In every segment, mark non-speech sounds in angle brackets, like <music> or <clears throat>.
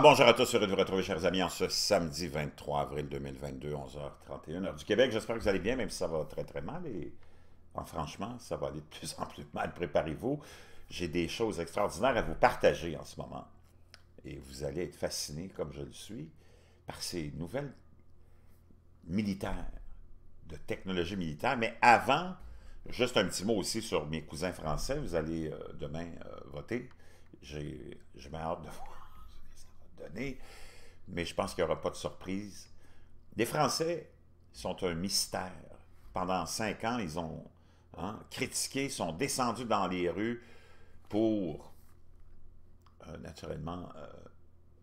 bonjour à tous, heureux de vous retrouver, chers amis, en ce samedi 23 avril 2022, 11h31, heure du Québec. J'espère que vous allez bien, même si ça va très très mal. Et franchement, ça va aller de plus en plus mal. Préparez-vous. J'ai des choses extraordinaires à vous partager en ce moment. Et vous allez être fascinés, comme je le suis, par ces nouvelles militaires, de technologie militaire. Mais avant, juste un petit mot aussi sur mes cousins français. Vous allez euh, demain euh, voter. J'ai hâte de <laughs> voir mais je pense qu'il n'y aura pas de surprise. Les Français sont un mystère. Pendant cinq ans, ils ont hein, critiqué, sont descendus dans les rues pour, euh, naturellement, euh,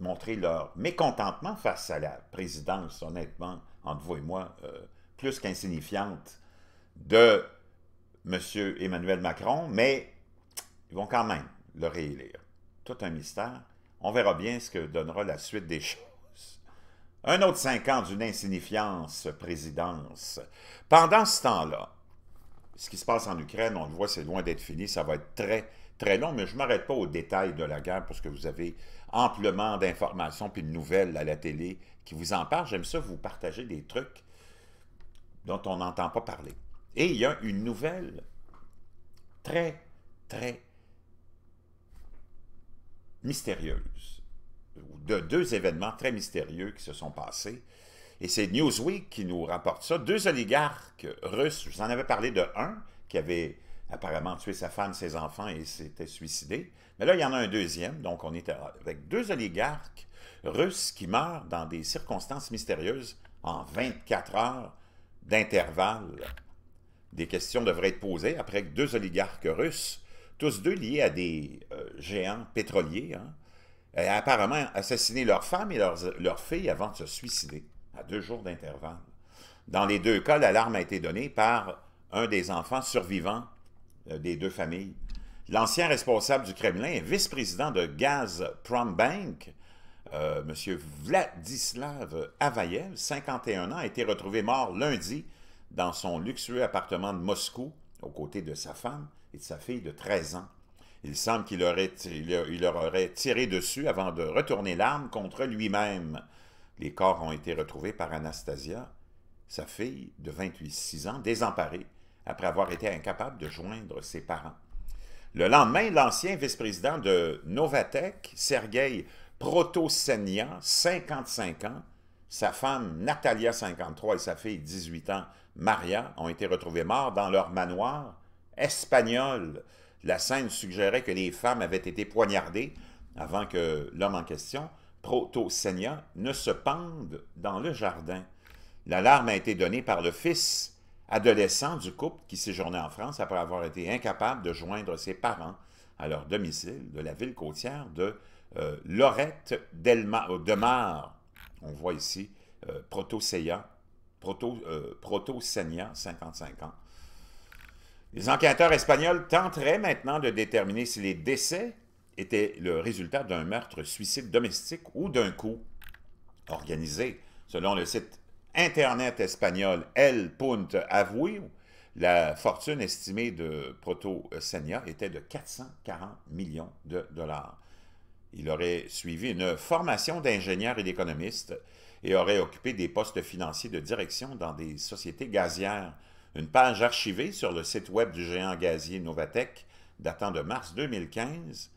montrer leur mécontentement face à la présidence, honnêtement, entre vous et moi, euh, plus qu'insignifiante de M. Emmanuel Macron, mais ils vont quand même le réélire. Tout un mystère. On verra bien ce que donnera la suite des choses. Un autre cinq ans d'une insignifiance, présidence. Pendant ce temps-là, ce qui se passe en Ukraine, on le voit, c'est loin d'être fini, ça va être très, très long, mais je ne m'arrête pas aux détails de la guerre parce que vous avez amplement d'informations puis de nouvelles à la télé qui vous en parlent. J'aime ça vous partager des trucs dont on n'entend pas parler. Et il y a une nouvelle très, très mystérieuse, de deux événements très mystérieux qui se sont passés. Et c'est Newsweek qui nous rapporte ça. Deux oligarques russes, je vous en avais parlé de un qui avait apparemment tué sa femme, ses enfants et s'était suicidé. Mais là, il y en a un deuxième, donc on est avec deux oligarques russes qui meurent dans des circonstances mystérieuses en 24 heures d'intervalle. Des questions devraient être posées après que deux oligarques russes tous deux liés à des euh, géants pétroliers, hein. et apparemment assassiné leurs femmes et leurs, leurs filles avant de se suicider, à deux jours d'intervalle. Dans les deux cas, l'alarme a été donnée par un des enfants survivants euh, des deux familles. L'ancien responsable du Kremlin et vice-président de Gazprombank, Bank, euh, M. Vladislav Avayev, 51 ans, a été retrouvé mort lundi dans son luxueux appartement de Moscou aux côtés de sa femme et de sa fille de 13 ans. Il semble qu'il leur aurait tiré dessus avant de retourner l'arme contre lui-même. Les corps ont été retrouvés par Anastasia, sa fille de 28-6 ans, désemparée, après avoir été incapable de joindre ses parents. Le lendemain, l'ancien vice-président de Novatec, Sergueï Protosenia, 55 ans, sa femme, Natalia, 53, et sa fille, 18 ans, Maria, ont été retrouvées mortes dans leur manoir espagnol. La scène suggérait que les femmes avaient été poignardées avant que l'homme en question, Proto Senia, ne se pende dans le jardin. L'alarme a été donnée par le fils adolescent du couple qui séjournait en France après avoir été incapable de joindre ses parents à leur domicile de la ville côtière de euh, Lorette euh, de on voit ici euh, proto proto, 55 euh, ans. Les enquêteurs espagnols tenteraient maintenant de déterminer si les décès étaient le résultat d'un meurtre-suicide domestique ou d'un coup organisé. Selon le site Internet espagnol El Punto, Avui, la fortune estimée de Proto Senya était de 440 millions de dollars. Il aurait suivi une formation d'ingénieur et d'économiste et aurait occupé des postes financiers de direction dans des sociétés gazières. Une page archivée sur le site web du géant gazier Novatec, datant de mars 2015,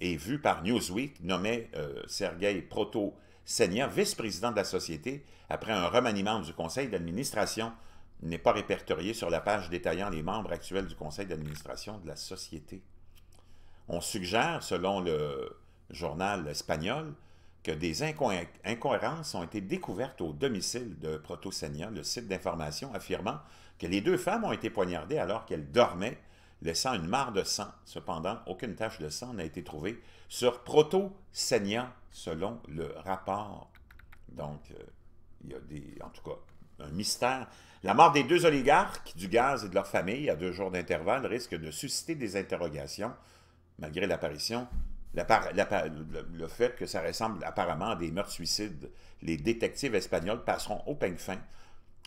et vue par Newsweek, nommait Sergueï Sergei Proto senior vice-président de la société après un remaniement du conseil d'administration, n'est pas répertorié sur la page détaillant les membres actuels du conseil d'administration de la société. On suggère, selon le journal espagnol, que des incohérences ont été découvertes au domicile de Protosenia, le site d'information affirmant que les deux femmes ont été poignardées alors qu'elles dormaient, laissant une mare de sang. Cependant, aucune tache de sang n'a été trouvée sur proto Protosenia, selon le rapport. Donc, euh, il y a des, en tout cas un mystère. La mort des deux oligarques, du gaz et de leur famille, à deux jours d'intervalle, risque de susciter des interrogations, malgré l'apparition le, fait que ça ressemble apparemment à des meurtres-suicides, les détectives espagnols passeront au peigne fin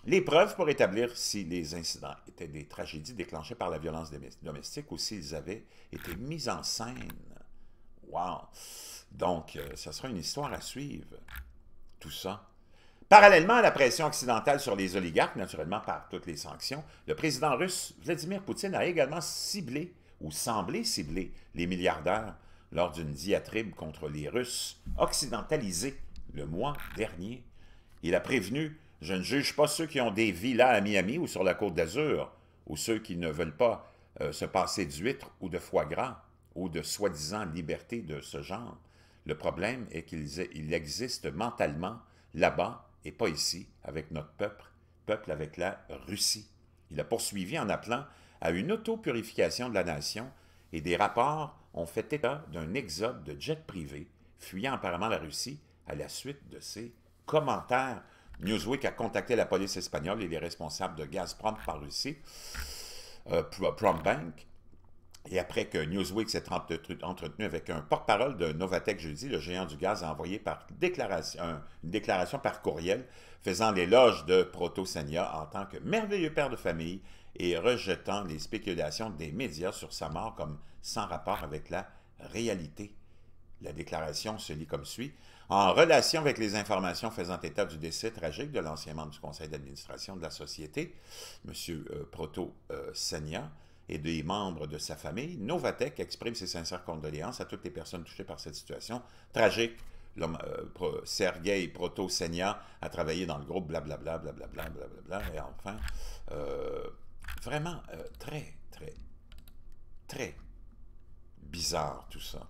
les preuves pour établir si les incidents étaient des tragédies déclenchées par la violence domestique ou s'ils avaient été mis en scène. Wow! Donc, ce euh, sera une histoire à suivre, tout ça. Parallèlement à la pression occidentale sur les oligarques, naturellement par toutes les sanctions, le président russe Vladimir Poutine a également ciblé ou semblé cibler les milliardaires lors d'une diatribe contre les Russes occidentalisés le mois dernier. Il a prévenu Je ne juge pas ceux qui ont des villas à Miami ou sur la côte d'Azur, ou ceux qui ne veulent pas euh, se passer d'huîtres ou de foie gras, ou de soi-disant liberté de ce genre. Le problème est qu'il existe mentalement là-bas et pas ici, avec notre peuple, peuple avec la Russie. Il a poursuivi en appelant à une auto-purification de la nation et des rapports ont fait état d'un exode de jets privés fuyant apparemment la Russie à la suite de ces commentaires. Newsweek a contacté la police espagnole et les responsables de Gazprom par Russie, euh, Prombank, et après que Newsweek s'est entretenu avec un porte-parole de Novatec jeudi, le géant du gaz a envoyé par déclaration, une déclaration par courriel faisant l'éloge de Proto Senia en tant que merveilleux père de famille et rejetant les spéculations des médias sur sa mort comme sans rapport avec la réalité. La déclaration se lit comme suit. En relation avec les informations faisant état du décès tragique de l'ancien membre du conseil d'administration de la société, M. Euh, Proto euh, senia et des membres de sa famille, Novatec exprime ses sincères condoléances à toutes les personnes touchées par cette situation tragique. Euh, Sergei Proto Senia a travaillé dans le groupe blablabla, blablabla, blablabla, et enfin, vraiment très, très, très bizarre tout ça.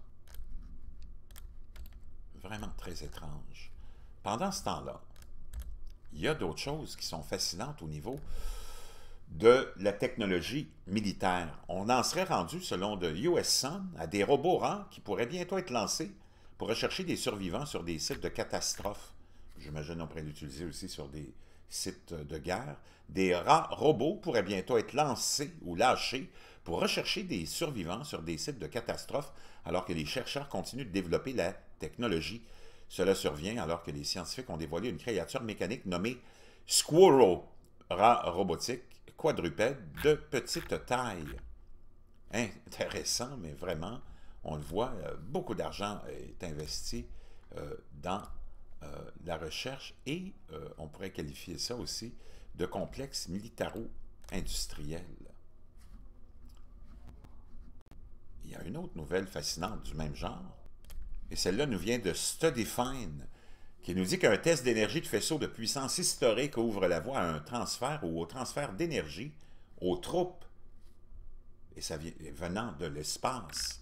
Vraiment très étrange. Pendant ce temps-là, il y a d'autres choses qui sont fascinantes au niveau de la technologie militaire. On en serait rendu, selon de US Sun, à des robots rangs qui pourraient bientôt être lancés pour rechercher des survivants sur des sites de catastrophes. J'imagine qu'on pourrait l'utiliser aussi sur des sites de guerre, des rats robots pourraient bientôt être lancés ou lâchés pour rechercher des survivants sur des sites de catastrophes alors que les chercheurs continuent de développer la technologie. Cela survient alors que les scientifiques ont dévoilé une créature mécanique nommée Squirrel, rat robotique quadrupède de petite taille. Intéressant, mais vraiment, on le voit, euh, beaucoup d'argent est investi euh, dans euh, la recherche et, euh, on pourrait qualifier ça aussi, de complexe militaro-industriel. Il y a une autre nouvelle fascinante du même genre, et celle-là nous vient de Studyfine, qui nous dit qu'un test d'énergie de faisceau de puissance historique ouvre la voie à un transfert ou au transfert d'énergie aux troupes et ça vient, venant de l'espace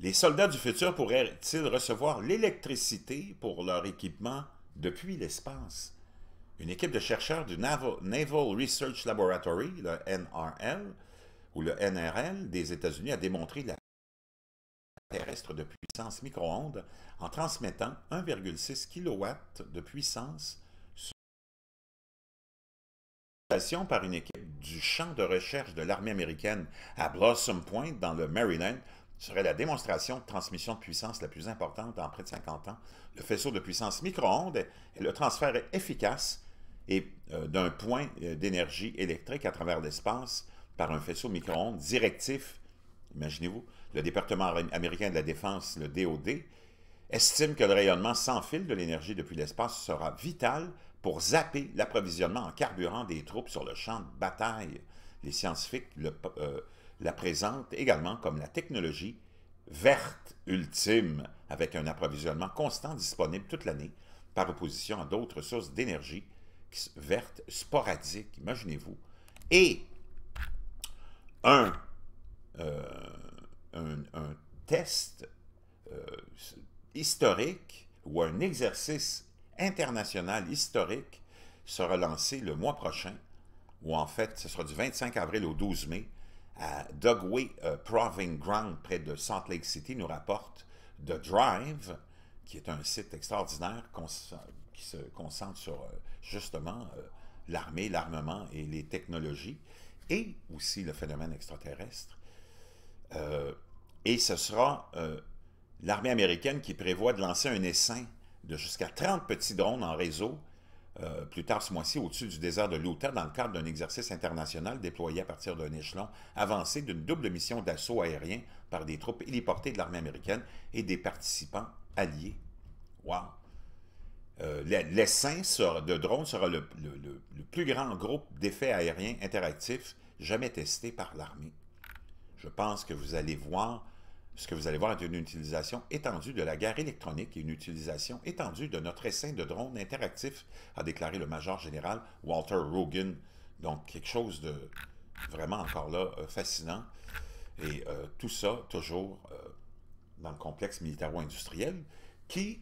les soldats du futur pourraient-ils recevoir l'électricité pour leur équipement depuis l'espace? Une équipe de chercheurs du Naval, Research Laboratory, le NRL, ou le NRL des États-Unis a démontré la terrestre de puissance micro-ondes en transmettant 1,6 kW de puissance sur station par une équipe du champ de recherche de l'armée américaine à Blossom Point dans le Maryland serait la démonstration de transmission de puissance la plus importante en près de 50 ans. Le faisceau de puissance micro-ondes est le transfert efficace euh, d'un point euh, d'énergie électrique à travers l'espace par un faisceau micro-ondes directif. Imaginez-vous, le département américain de la défense, le DOD, estime que le rayonnement sans fil de l'énergie depuis l'espace sera vital pour zapper l'approvisionnement en carburant des troupes sur le champ de bataille. Les scientifiques le, euh, la présente également comme la technologie verte ultime, avec un approvisionnement constant disponible toute l'année, par opposition à d'autres sources d'énergie verte sporadiques, imaginez-vous, et un, euh, un, test euh, historique ou un exercice international historique sera lancé le mois prochain, ou en fait, ce sera du 25 avril au 12 mai, à Dogway euh, Proving Ground près de Salt Lake City nous rapporte de Drive, qui est un site extraordinaire qui se concentre sur euh, justement euh, l'armée, l'armement et les technologies, et aussi le phénomène extraterrestre. et ce sera l'armée américaine qui prévoit de lancer un essaim de jusqu'à 30 petits drones en réseau euh, plus tard ce mois-ci au-dessus du désert de l'Utah dans le cadre d'un exercice international déployé à partir d'un échelon avancé d'une double mission d'assaut aérien par des troupes héliportées de l'armée américaine et des participants alliés. Wow! Euh, de drones sera le, le plus grand groupe d'effets aériens interactifs jamais testé par l'armée. Je pense que vous allez voir ce que vous allez voir est une utilisation étendue de la guerre électronique et une utilisation étendue de notre essaim de drones interactifs, a déclaré le major général Walter Rogan. Donc, quelque chose de vraiment encore là euh, fascinant. Et euh, tout ça, toujours euh, dans le complexe militaro-industriel, qui,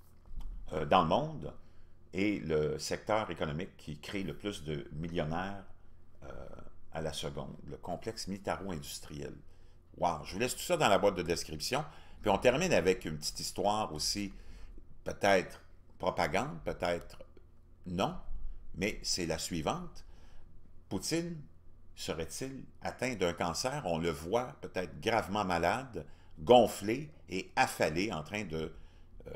<clears throat> dans le monde, est le secteur économique qui crée le plus de millionnaires à la seconde, le complexe militaro-industriel. Je vous laisse tout ça dans la boîte de description. Puis on termine avec une petite histoire aussi, peut-être propagande, peut-être non, mais c'est la suivante. Poutine serait-il atteint d'un cancer? On le voit peut-être gravement malade, gonflé et affalé, en train de euh,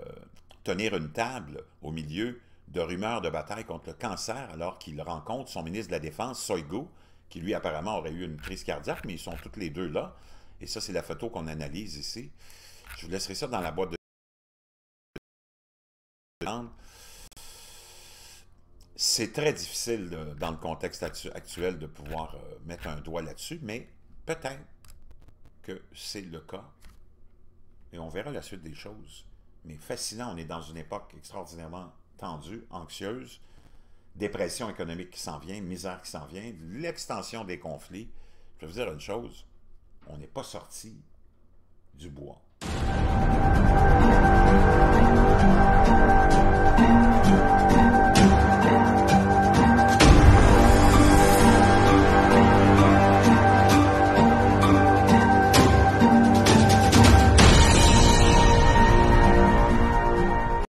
tenir une table au milieu de rumeurs de bataille contre le cancer, alors qu'il rencontre son ministre de la Défense, Soigo, qui lui apparemment aurait eu une crise cardiaque, mais ils sont tous les deux là. Et ça, c'est la photo qu'on analyse ici. Je vous laisserai ça dans la boîte de c'est très difficile dans le contexte actuel de pouvoir euh, mettre un doigt là-dessus, mais peut-être que c'est le cas. Et on verra la suite des choses. Mais fascinant, on est dans une époque extraordinairement tendue, anxieuse, dépression économique qui s'en vient, misère qui s'en vient, l'extension des conflits. Je vais vous dire une chose, on n'est pas sorti du bois.